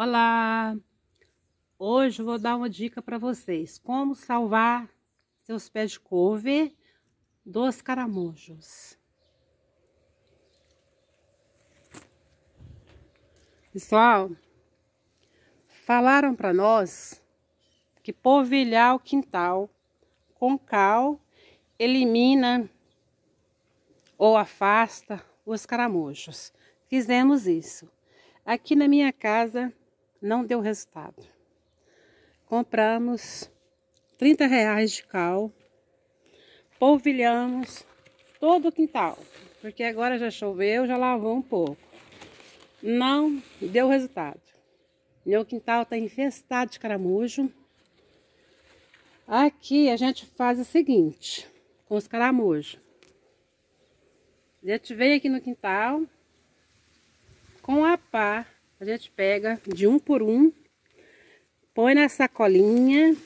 Olá! Hoje vou dar uma dica para vocês, como salvar seus pés de couve dos caramujos. Pessoal, falaram para nós que polvilhar o quintal com cal elimina ou afasta os caramujos. Fizemos isso. Aqui na minha casa não deu resultado. Compramos 30 reais de cal, polvilhamos todo o quintal, porque agora já choveu, já lavou um pouco. Não deu resultado. Meu quintal está infestado de caramujo. Aqui a gente faz o seguinte, com os caramujos. veio aqui no quintal, com a pá a gente pega de um por um, põe na sacolinha,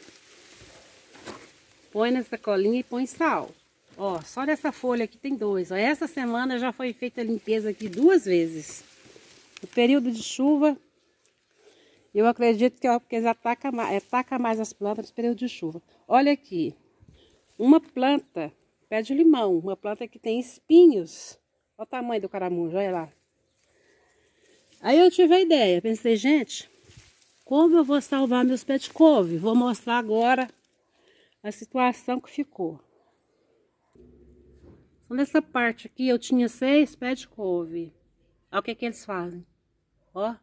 põe na sacolinha e põe sal. Ó, só nessa folha aqui tem dois. Ó, essa semana já foi feita a limpeza aqui duas vezes. No período de chuva, eu acredito que ó, é porque eles atacam, atacam é, mais as plantas no período de chuva. Olha aqui, uma planta, pé de limão, uma planta que tem espinhos. Olha o tamanho do caramujo, olha lá. Aí eu tive a ideia, pensei, gente, como eu vou salvar meus pet couve? Vou mostrar agora a situação que ficou. Então, nessa parte aqui, eu tinha seis pet couve. Olha o que, que eles fazem. Ó,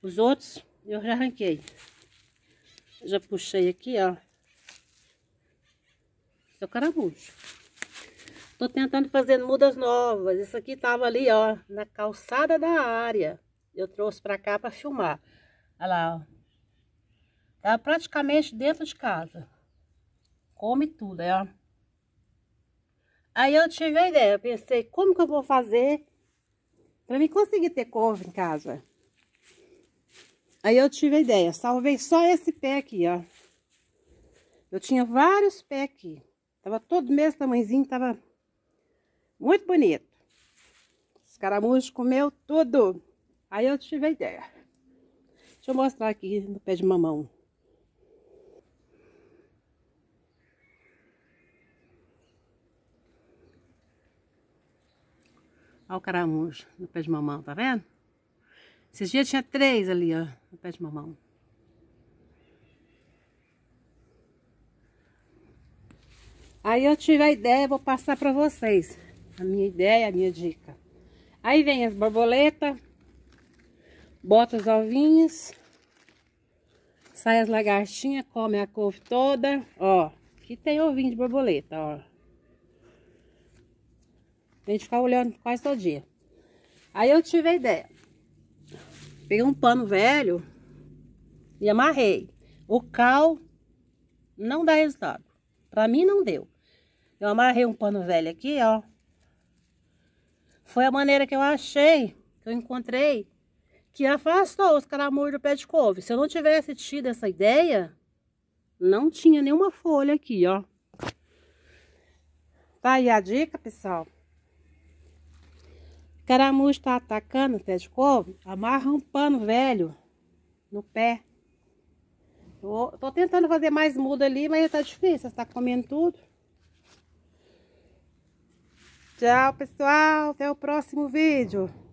os outros eu já arranquei. Já puxei aqui, ó. Seu caramujo. Tô tentando fazer mudas novas. Isso aqui tava ali, ó, na calçada da área. Eu trouxe pra cá pra filmar. Olha lá, ó. Tá praticamente dentro de casa. Come tudo, é, ó. Aí eu tive a ideia, eu pensei, como que eu vou fazer pra me conseguir ter couve em casa? Aí eu tive a ideia, salvei só esse pé aqui, ó. Eu tinha vários pés aqui. Tava todo mesmo tamanhozinho, tava muito bonito. Escaramujo comeu tudo. Aí eu tive a ideia. Deixa eu mostrar aqui no pé de mamão. Olha o caramujo no pé de mamão, tá vendo? Esses dias tinha três ali, ó, no pé de mamão. Aí eu tive a ideia, vou passar para vocês a minha ideia, a minha dica. Aí vem as borboletas, bota os ovinhos, sai as lagartinhas, come a couve toda, ó. Aqui tem ovinho de borboleta, ó. A gente fica olhando quase todo dia. Aí eu tive a ideia. Peguei um pano velho e amarrei. O cal não dá resultado. Pra mim não deu. Eu amarrei um pano velho aqui, ó. Foi a maneira que eu achei, que eu encontrei, que afastou os caramujos do pé de couve. Se eu não tivesse tido essa ideia, não tinha nenhuma folha aqui, ó. Tá aí a dica, pessoal. Caramujo tá atacando o pé de couve, amarra um pano velho no pé. Eu tô tentando fazer mais muda ali, mas tá difícil, tá comendo tudo. Tchau, pessoal. Até o próximo vídeo.